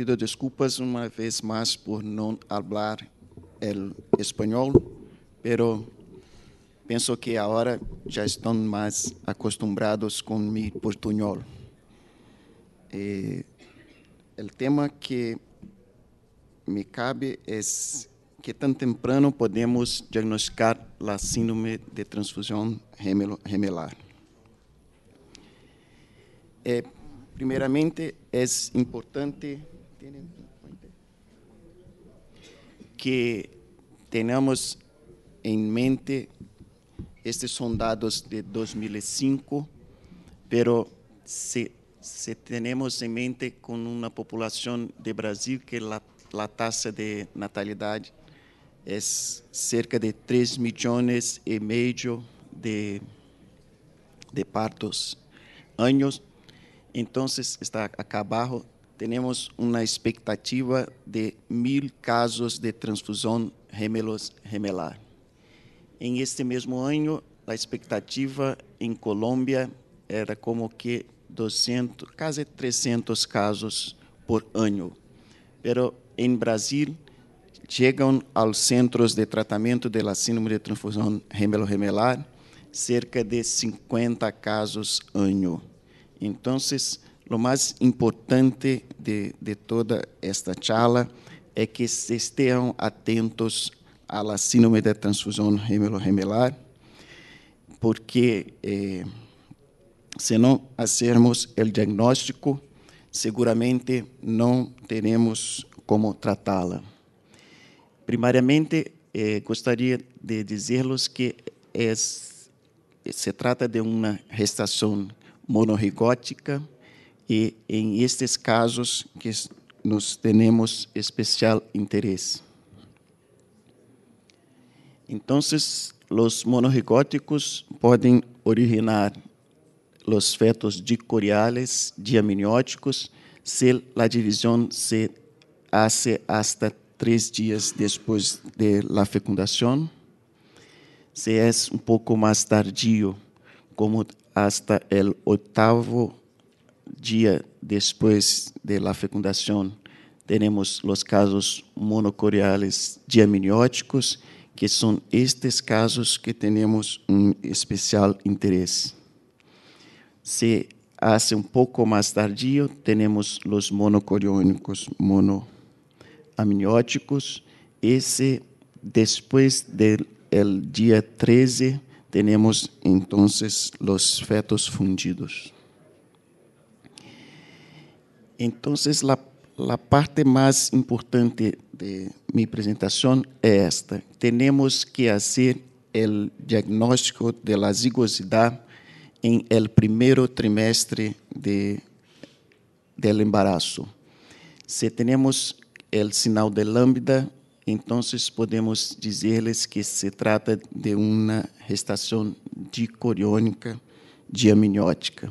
pido desculpas uma vez mais por não falar espanhol, pero penso que agora já estão mais acostumados com meu portuñol. o eh, tema que me cabe é que tão temprano podemos diagnosticar a síndrome de transfusão gemelar. Eh, primeiramente, é importante que tenhamos em mente estes são dados de 2005, pero se, se temos em mente com uma população de Brasil que a, a taxa de natalidade é cerca de 3 milhões e meio de, de partos anos, então está abaixo tenemos uma expectativa de mil casos de transfusão gemelos remelar Em este mesmo ano, a expectativa em Colômbia era como que 200, quase 300 casos por ano. Pero em Brasil chegam aos centros de tratamento de la síndrome de transfusão gemelo remelar cerca de 50 casos ano. Então o mais importante de, de toda esta charla é que se estejam atentos à síndrome da transfusão gemelo-gemelar, porque eh, se não fazermos o diagnóstico, seguramente não teremos como tratá-la. Primariamente, eh, gostaria de dizer lhes que es, é, se trata de uma restação monorrigótica, e em estes casos que nos temos especial interesse. Então, os monorrigóticos podem originar os fetos dicoriales diamnióticos se a divisão se hace hasta três dias depois de la fecundação. Se é um pouco mais tardio, como hasta el oitavo dia depois da de fecundação, temos os casos monocoriales diaminióticos, que são estes casos que temos um especial interesse. Se hace um pouco mais tardio, temos os monocoriônicos, monoamnióticos. Esse, depois do dia 13, temos então os fetos fundidos. Então, a, a parte mais importante de minha apresentação é esta. temos que fazer o diagnóstico de la zigosidad primeiro el trimestre de, del embarazo. Se temos o sinal de lambda, então podemos decirles que se trata de una gestación dicoriónica diamniótica.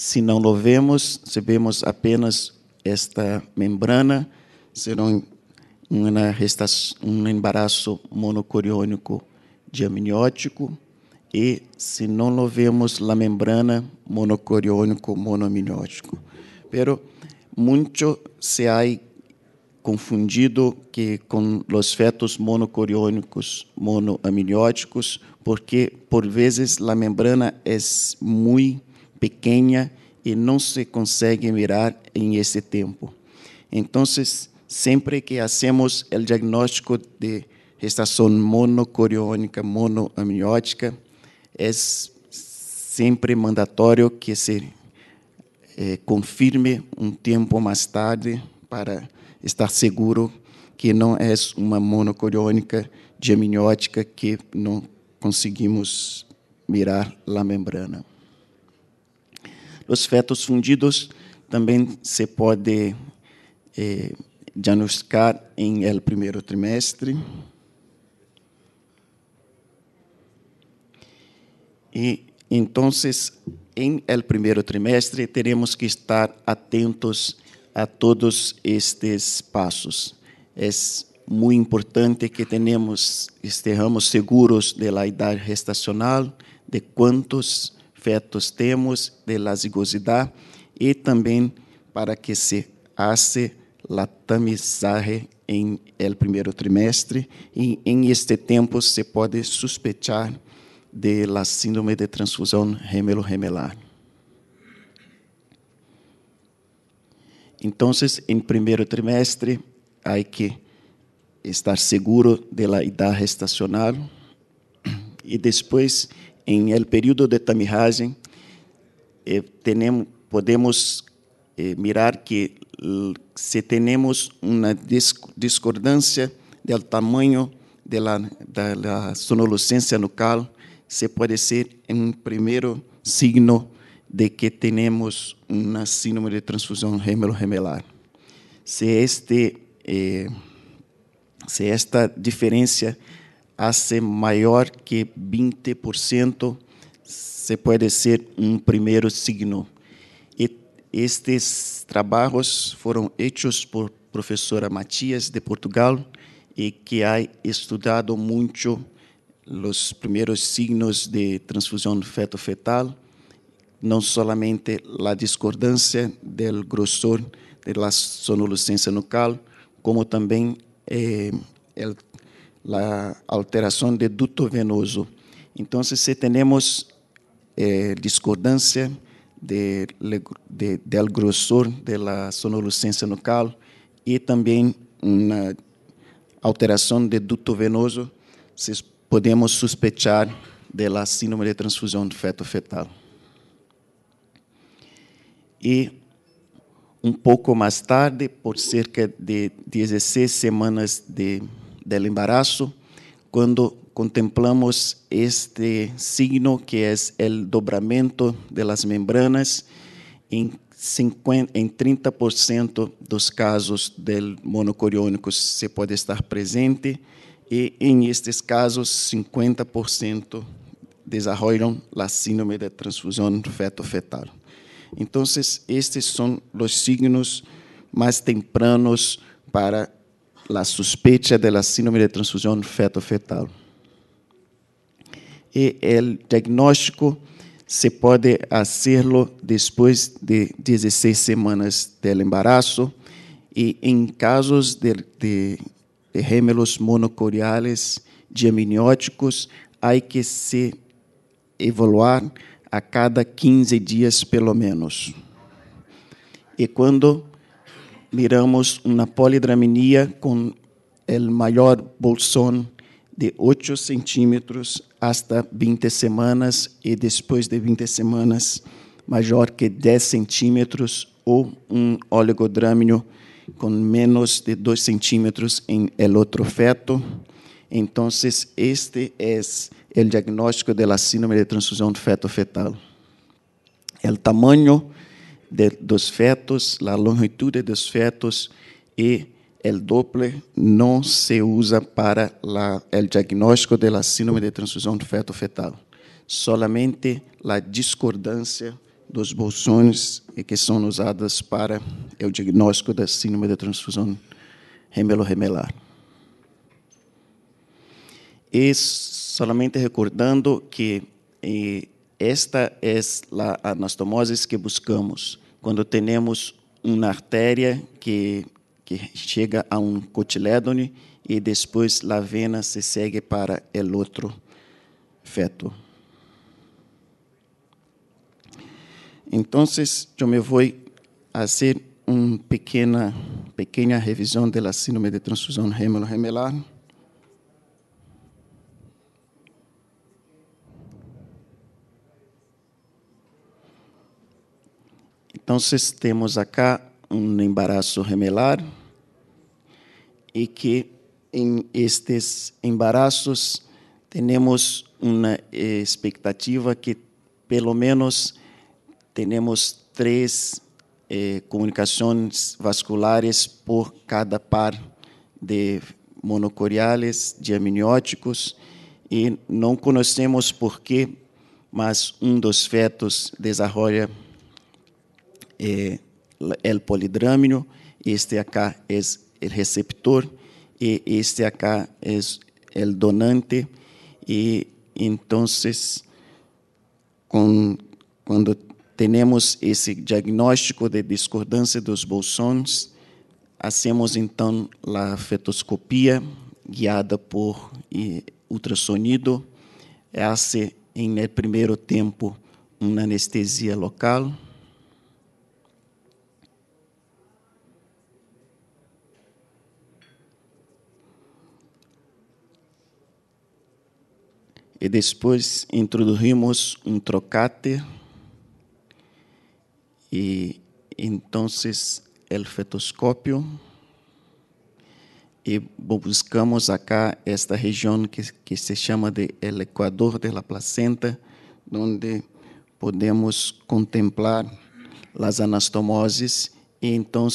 Se não louvemos, recebemos apenas esta membrana, será um embaraço monocoriônico de amniótico, e se não louvemos a membrana monocoriônico monoamniótico. Pero muito se há confundido que com os fetos monocoriônicos monoamnióticos, porque por vezes a membrana é muito pequena e não se consegue mirar em esse tempo. Então, sempre que hacemos o diagnóstico de gestação monocoriônica, monoamniótica, é sempre mandatório que se eh, confirme um tempo mais tarde para estar seguro que não é uma monocoriônica diamniótica que não conseguimos mirar a membrana. Os fetos fundidos também se pode eh, diagnosticar em el primeiro trimestre. E então, em el primeiro trimestre, teremos que estar atentos a todos estes passos. É muito importante que tenhamos, estejamos seguros da idade gestacional, de quantos fetos temos de la zigosidad e também para que se hace la tamizaje em el primeiro trimestre e em este tempo se pode suspeitar de la síndrome de transfusão remelo-remelar. Então, em primeiro trimestre, há que estar seguro da idade estacional e depois em el período de tamizaje eh, podemos eh, mirar que se tenemos uma discordância do tamanho da la, de la nucal, se pode ser um primeiro signo de que temos uma síndrome de transfusão hemelo-remelar. Se, este, eh, esta diferença hace maior que 20%, se pode ser um primeiro signo. Estes trabalhos foram feitos por professora Matias de Portugal e que ha estudado muito os primeiros signos de transfusão feto-fetal, não somente a discordância do grossor da sonolucência nucal, como também eh, a alteração de ducto venoso. Então, se temos eh, discordância de, de, del grosor da sonolucência nucal e também uma alteração de ducto venoso, se podemos sospechar da síndrome de transfusão do feto-fetal. E um pouco mais tarde, por cerca de 16 semanas de del embarazo quando contemplamos este signo que é o dobramento de membranas em 50, 30% dos casos do monocoriônico se pode estar presente e em estes casos 50% desarrollan a síndrome de transfusão feto-fetal. então estes são os signos mais tempranos para la sospecha de la síndrome de transfusión feto-fetal. E o diagnóstico se pode hacerlo depois de 16 semanas del embarazo e em casos de, de, de gemelos monocoriales diamnióticos, há que se evoluar a cada 15 dias, pelo menos. E quando miramos uma polidramenia com o maior bolson de 8 centímetros hasta 20 semanas e depois de 20 semanas maior que 10 centímetros ou um oligodrâmio com menos de 2 centímetros em el outro feto. Então, este é o diagnóstico da síndrome de transfusão feto-fetal. O tamanho de, dos fetos, a longitude dos fetos e o Doppler não se usa para o diagnóstico da síndrome de transfusão do feto fetal. Solamente a discordância dos bolsões que são usadas para o diagnóstico da síndrome de transfusão remelo-remelar. E solamente recordando que eh, esta é a anastomose que buscamos quando temos uma artéria que, que chega a um cotilédone e depois a vena se segue para o outro feto. Então, eu me vou fazer uma pequena, pequena revisão da síndrome de transfusão remelo-remelar. Então, temos acá um embaraço remelar e que em estes embaraços temos uma expectativa que pelo menos temos três eh, comunicações vasculares por cada par de monocoriales, de amnióticos, e não conhecemos porquê, mas um dos fetos desenvolve eh, el polidrámino, este acá es el receptor, y este acá es el donante, y entonces con, cuando tenemos esse diagnóstico de discordância dos bolsões, hacemos então a fetoscopia guiada por eh, ultrassonido, hace em primeiro tempo uma anestesia local, e depois introduzimos um trocate e então o fetoscópio e buscamos acá esta região que, que se chama de el Equador de la placenta, onde podemos contemplar as anastomoses e então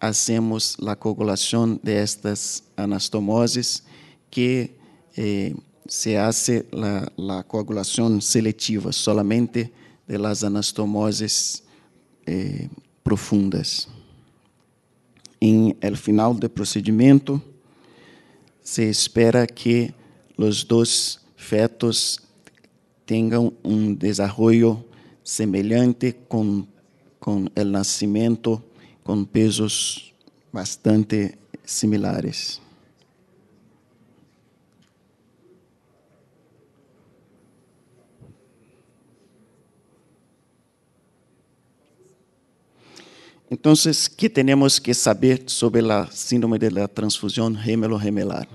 hacemos a coagulação destas anastomoses que eh, se hace la, la coagulación selectiva solamente de las anastomoses eh, profundas. En el final del procedimiento se espera que los dos fetos tenham um desarrollo semelhante con com o nascimento, com pesos bastante similares. Então, o que temos que saber sobre a síndrome da transfusão gemelo remelar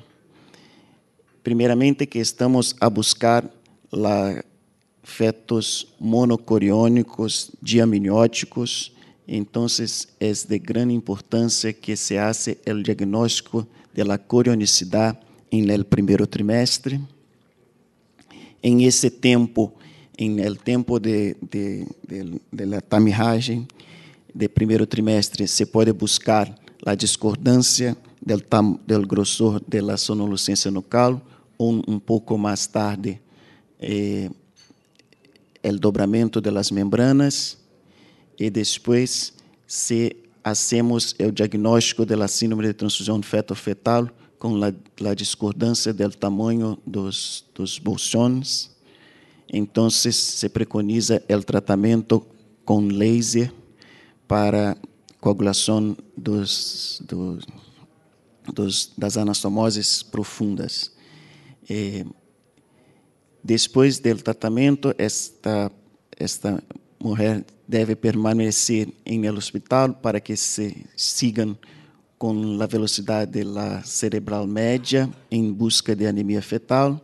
Primeiramente, que estamos a buscar la fetos monocoriônicos, diamnióticos. Então, é de grande importância que se faça o diagnóstico da corionicidade em primeiro trimestre. Em esse tempo, em el tempo de, de, de, de la tamiragem, de primeiro trimestre se pode buscar a discordância do tam, da grosor de la ou um pouco mais tarde, eh, dobramento das membranas, e depois, se hacemos o diagnóstico da síndrome de transfusão feto-fetal com a, a discordância do tamanho dos, dos bolsões. Então, se preconiza o tratamento com laser para coagulação dos, dos, das anastomoses profundas. E depois do tratamento, esta, esta mulher deve permanecer em el hospital para que se sigam com a velocidade la cerebral média em busca de anemia fetal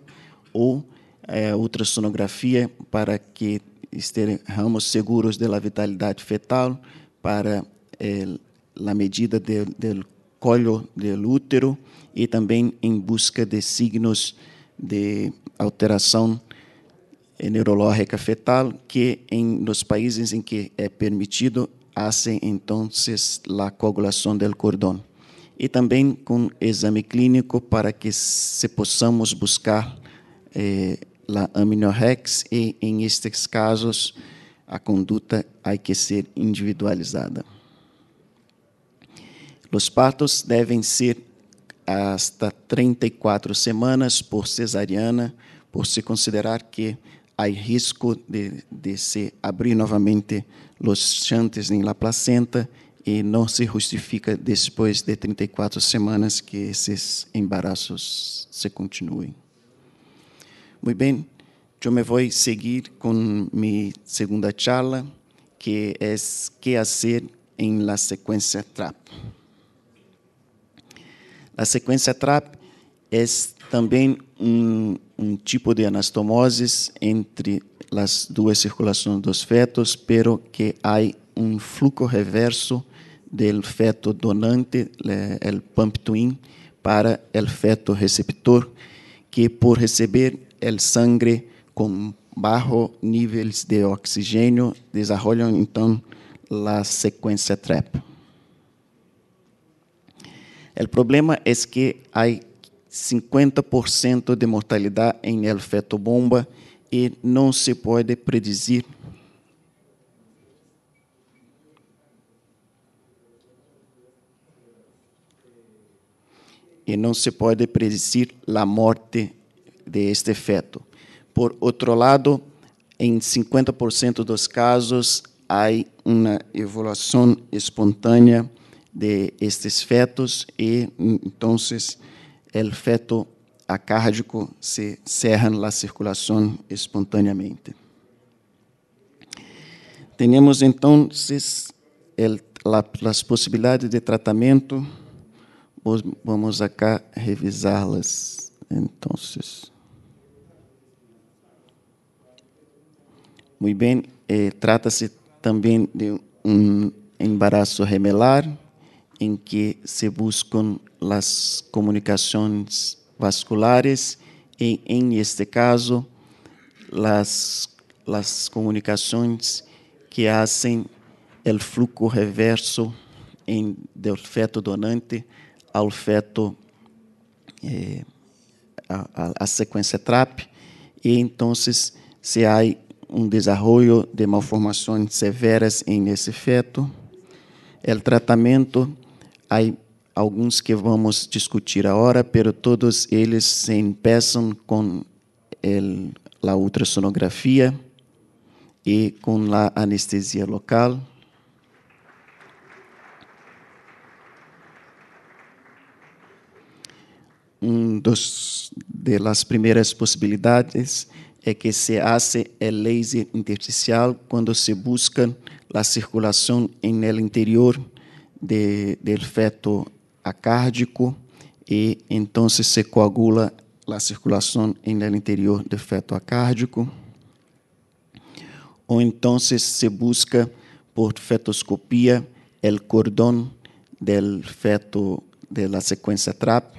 ou eh, ultrassonografia para que estejamos seguros da vitalidade fetal para eh, a medida do colo do útero e também em busca de signos de alteração neurológica fetal que em nos países em que é permitido hacen então a coagulação do cordão e também com exame clínico para que se possamos buscar eh, a aminorex e em estes casos a conduta há que ser individualizada. Os partos devem ser hasta 34 semanas por cesariana, por se considerar que há risco de, de se abrir novamente os chantes em la placenta e não se justifica depois de 34 semanas que esses embaraços se continuem. Muito bem, eu me vou seguir com minha segunda charla, que é qué hacer em la sequência trap. La sequência trap é também um tipo de anastomoses entre las duas circulações dos fetos, pero que hay un flujo reverso del feto donante, el pump twin, para el feto receptor, que por recibir el sangre com baixo níveis de oxigênio, desenvolvem então a sequência TREP. O problema é que há 50% de mortalidade em el feto bomba e não se pode predecir e não se pode predecir a morte deste este feto. Por outro lado, em 50% dos casos, há uma evolução espontânea de estes fetos e, então, o feto acárdico se cerra na circulação espontaneamente. Temos, então, as possibilidades de tratamento. Vamos acá revisá-las. Então, Muito bem. Eh, Trata-se também de um embaraço remelar em que se buscam as comunicações vasculares e, em este caso, as, as comunicações que fazem o fluxo reverso em, do feto donante ao feto, eh, a, a, a, sequência TRAP, e então se há um desarrollo de malformações severas em esse feto. O tratamento, há alguns que vamos discutir agora, mas todos eles se empeçam com a ultrassonografia e com a anestesia local. Um dos primeiras possibilidades é que se hace el laser intersticial quando se busca a circulação en el interior de, del feto acárdico e então se coagula a circulação en el interior del feto acárdico. Ou então se busca por fetoscopia el cordón del feto de la secuencia TRAP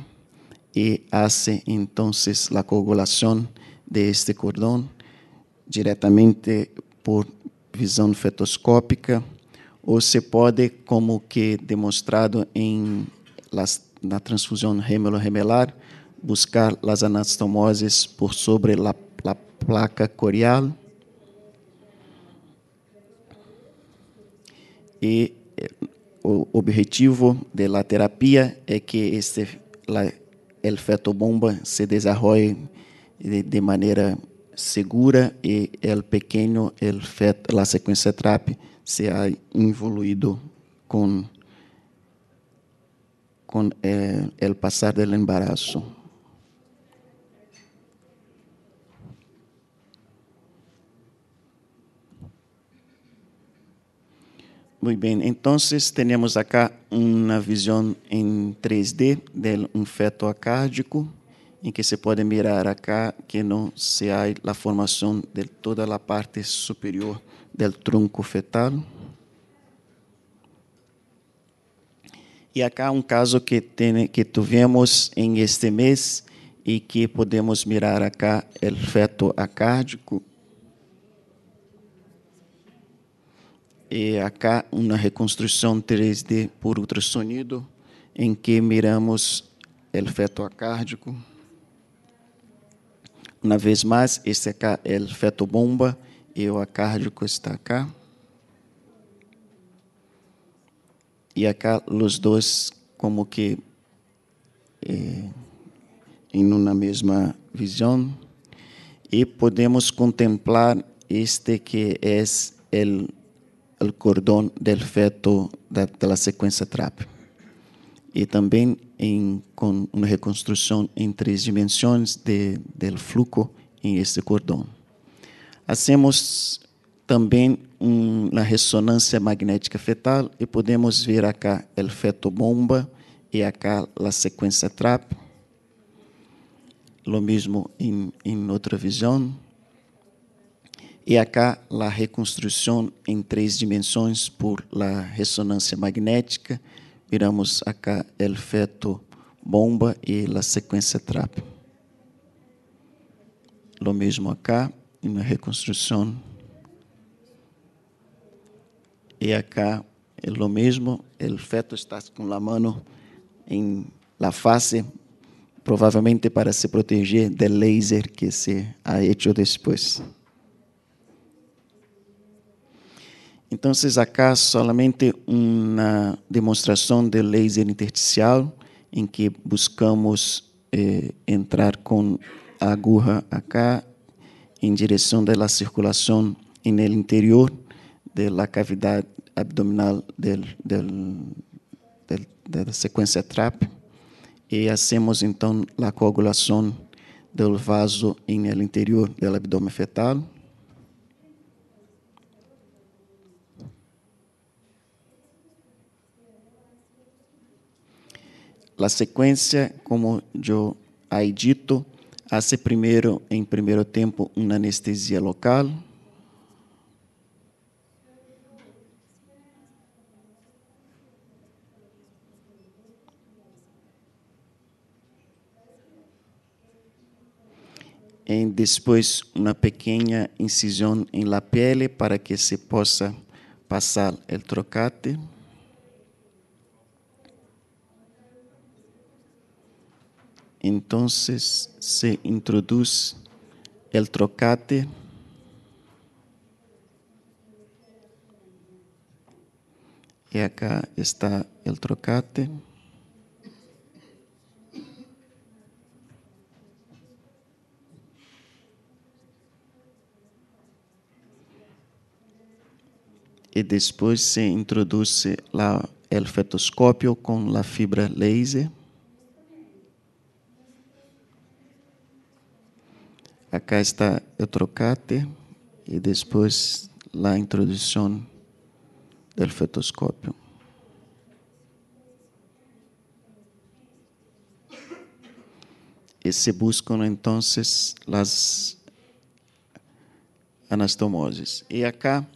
e hace entonces la coagulación de este cordão diretamente por visão fetoscópica, ou se pode, como que demonstrado em las, na transfusão remelo-remelar, buscar as anastomoses por sobre la, la placa corial e eh, o objetivo da terapia é que este la, el bomba se desarrolle de maneira segura e el pequeno el FET, la sequência TRAP se ha evoluído com com eh, el passar del embarazo. Muito bem, então temos acá uma visão em 3D de um feto acárdico em que se pode mirar acá que não se há a formação de toda a parte superior do tronco fetal. E acá um caso que tem, que tivemos em este mês e que podemos mirar acá o feto acárdico. E acá uma reconstrução 3D por ultrassonido em que miramos o feto acárdico. Uma vez mais, esse aqui é o é feto bomba e o acárdico está cá. E acá, os dois, como que eh, em uma mesma visão. E podemos contemplar este que é o el cordón del feto da, da sequência TRAP. E também em, com uma reconstrução em três dimensões de, del em este cordão. Hacemos também uma ressonância magnética fetal e podemos ver acá o feto bomba e acá a sequência TRAP. Lo mesmo em, em outra visão. E acá a reconstrução em três dimensões por la ressonância magnética miramos acá el feto bomba e la sequência trap. Lo mesmo acá en la e Y acá é lo mesmo el feto está com la mano em la face, provavelmente para se proteger del laser que se ha hecho después. Então, acá solamente uma demonstração de laser intersticial em que buscamos eh, entrar com a aguja acá em direção da circulação, no el interior da cavidade abdominal da sequência TRAP e hacemos então a coagulação do vaso no el interior do abdômen fetal. a sequência, como eu he dicho, hace primeiro em primeiro tempo uma anestesia local. E depois uma pequena incisão em la pele para que se possa passar o trocate. Entonces se introduce el trocate. Y acá está el trocate. y después se introduce la, el fetoscopio con la fibra láser Acá está o trocate tá? e depois a introdução do fetoscópio. E se buscam então as anastomoses. E acá,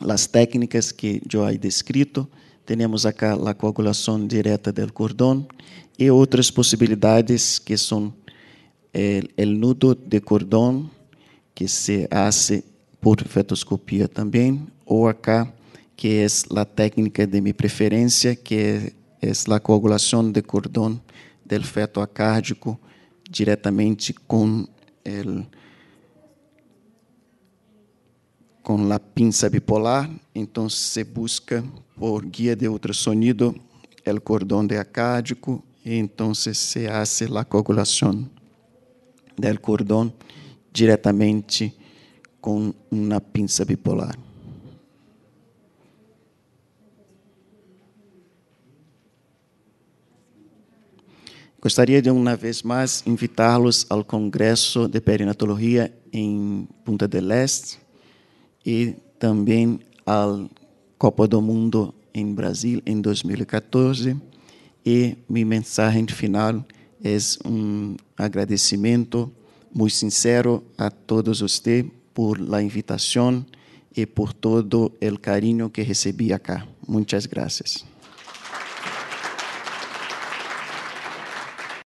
as técnicas que eu aí descrito, temos acá a coagulação direta do cordão e outras possibilidades que são o nudo de cordão que se hace por fetoscopia também, ou acá, que é a técnica de minha preferência, que é a coagulação de cordão do feto acárdico diretamente com el, com a pinça bipolar, então se busca por guia de ultrasonido o cordão de acárdico e então se hace a coagulação del cordão diretamente com uma pinça bipolar. Gostaria de uma vez mais invitá-los ao Congresso de Perinatologia em Punta del Este e também ao Copa do Mundo em Brasil em 2014. E minha mensagem final é um agradecimento muito sincero a todos vocês por la invitação e por todo el carinho que recebi acá. Muitas graças.